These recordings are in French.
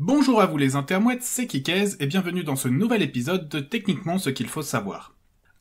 Bonjour à vous les intermouettes, c'est Kikez et bienvenue dans ce nouvel épisode de Techniquement ce qu'il faut savoir.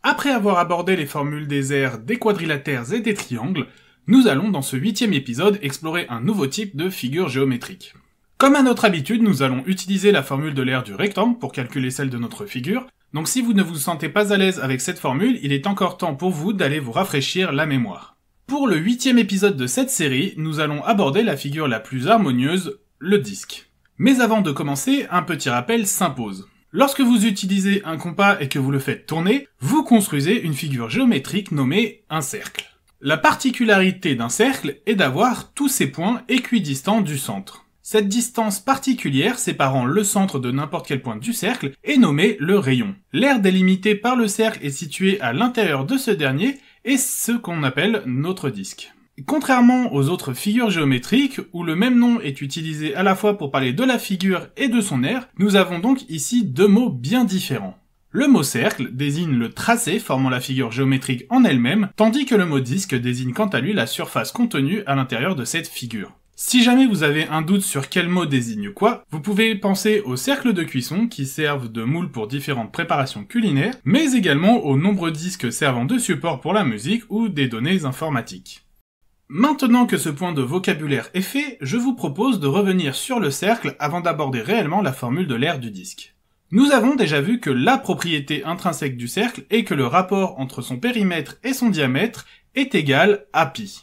Après avoir abordé les formules des aires, des quadrilatères et des triangles, nous allons dans ce huitième épisode explorer un nouveau type de figure géométrique. Comme à notre habitude, nous allons utiliser la formule de l'aire du rectangle pour calculer celle de notre figure, donc si vous ne vous sentez pas à l'aise avec cette formule, il est encore temps pour vous d'aller vous rafraîchir la mémoire. Pour le huitième épisode de cette série, nous allons aborder la figure la plus harmonieuse, le disque. Mais avant de commencer, un petit rappel s'impose. Lorsque vous utilisez un compas et que vous le faites tourner, vous construisez une figure géométrique nommée un cercle. La particularité d'un cercle est d'avoir tous ses points équidistants du centre. Cette distance particulière séparant le centre de n'importe quel point du cercle est nommée le rayon. L'aire délimitée par le cercle est située à l'intérieur de ce dernier et ce qu'on appelle notre disque. Contrairement aux autres figures géométriques, où le même nom est utilisé à la fois pour parler de la figure et de son aire, nous avons donc ici deux mots bien différents. Le mot cercle désigne le tracé formant la figure géométrique en elle-même, tandis que le mot disque désigne quant à lui la surface contenue à l'intérieur de cette figure. Si jamais vous avez un doute sur quel mot désigne quoi, vous pouvez penser aux cercles de cuisson qui servent de moule pour différentes préparations culinaires, mais également aux nombreux disques servant de support pour la musique ou des données informatiques. Maintenant que ce point de vocabulaire est fait, je vous propose de revenir sur le cercle avant d'aborder réellement la formule de l'aire du disque. Nous avons déjà vu que la propriété intrinsèque du cercle est que le rapport entre son périmètre et son diamètre est égal à pi.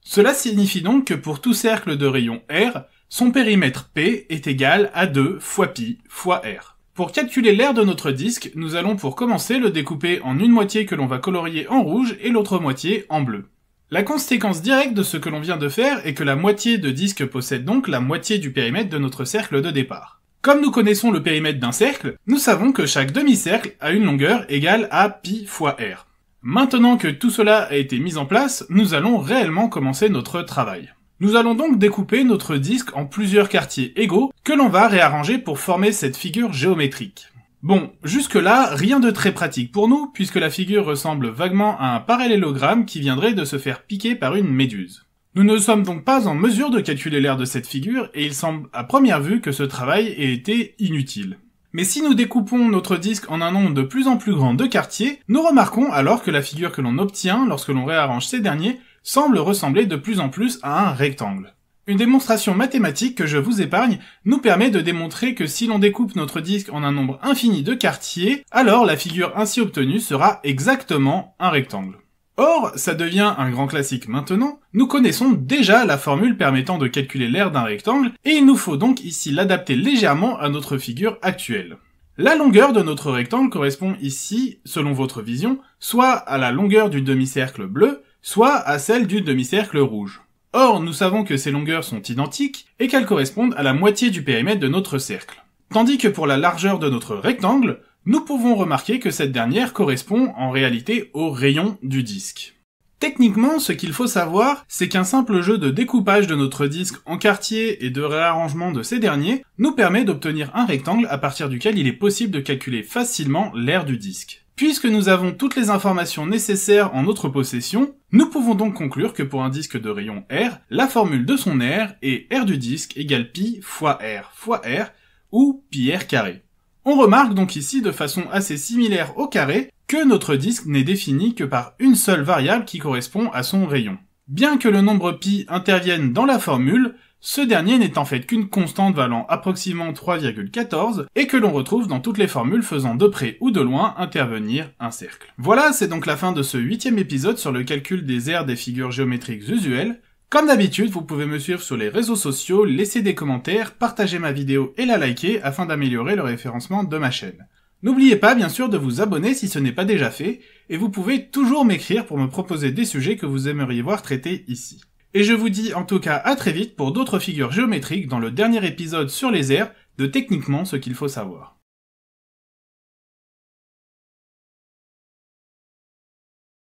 Cela signifie donc que pour tout cercle de rayon R, son périmètre P est égal à 2 fois pi fois R. Pour calculer l'aire de notre disque, nous allons pour commencer le découper en une moitié que l'on va colorier en rouge et l'autre moitié en bleu. La conséquence directe de ce que l'on vient de faire est que la moitié de disque possède donc la moitié du périmètre de notre cercle de départ. Comme nous connaissons le périmètre d'un cercle, nous savons que chaque demi-cercle a une longueur égale à pi fois r. Maintenant que tout cela a été mis en place, nous allons réellement commencer notre travail. Nous allons donc découper notre disque en plusieurs quartiers égaux que l'on va réarranger pour former cette figure géométrique. Bon, jusque-là, rien de très pratique pour nous, puisque la figure ressemble vaguement à un parallélogramme qui viendrait de se faire piquer par une méduse. Nous ne sommes donc pas en mesure de calculer l'air de cette figure, et il semble à première vue que ce travail ait été inutile. Mais si nous découpons notre disque en un nombre de plus en plus grand de quartiers, nous remarquons alors que la figure que l'on obtient lorsque l'on réarrange ces derniers semble ressembler de plus en plus à un rectangle. Une démonstration mathématique que je vous épargne nous permet de démontrer que si l'on découpe notre disque en un nombre infini de quartiers, alors la figure ainsi obtenue sera exactement un rectangle. Or, ça devient un grand classique maintenant, nous connaissons déjà la formule permettant de calculer l'aire d'un rectangle, et il nous faut donc ici l'adapter légèrement à notre figure actuelle. La longueur de notre rectangle correspond ici, selon votre vision, soit à la longueur du demi-cercle bleu, soit à celle du demi-cercle rouge. Or, nous savons que ces longueurs sont identiques et qu'elles correspondent à la moitié du périmètre de notre cercle. Tandis que pour la largeur de notre rectangle, nous pouvons remarquer que cette dernière correspond en réalité au rayon du disque. Techniquement, ce qu'il faut savoir, c'est qu'un simple jeu de découpage de notre disque en quartiers et de réarrangement de ces derniers nous permet d'obtenir un rectangle à partir duquel il est possible de calculer facilement l'aire du disque. Puisque nous avons toutes les informations nécessaires en notre possession, nous pouvons donc conclure que pour un disque de rayon R, la formule de son R est R du disque égale pi fois R fois R, ou pi R carré. On remarque donc ici de façon assez similaire au carré que notre disque n'est défini que par une seule variable qui correspond à son rayon. Bien que le nombre pi intervienne dans la formule, ce dernier n'est en fait qu'une constante valant approximativement 3,14 et que l'on retrouve dans toutes les formules faisant de près ou de loin intervenir un cercle. Voilà, c'est donc la fin de ce huitième épisode sur le calcul des aires des figures géométriques usuelles. Comme d'habitude, vous pouvez me suivre sur les réseaux sociaux, laisser des commentaires, partager ma vidéo et la liker afin d'améliorer le référencement de ma chaîne. N'oubliez pas bien sûr de vous abonner si ce n'est pas déjà fait, et vous pouvez toujours m'écrire pour me proposer des sujets que vous aimeriez voir traités ici. Et je vous dis en tout cas à très vite pour d'autres figures géométriques dans le dernier épisode sur les airs de techniquement ce qu'il faut savoir.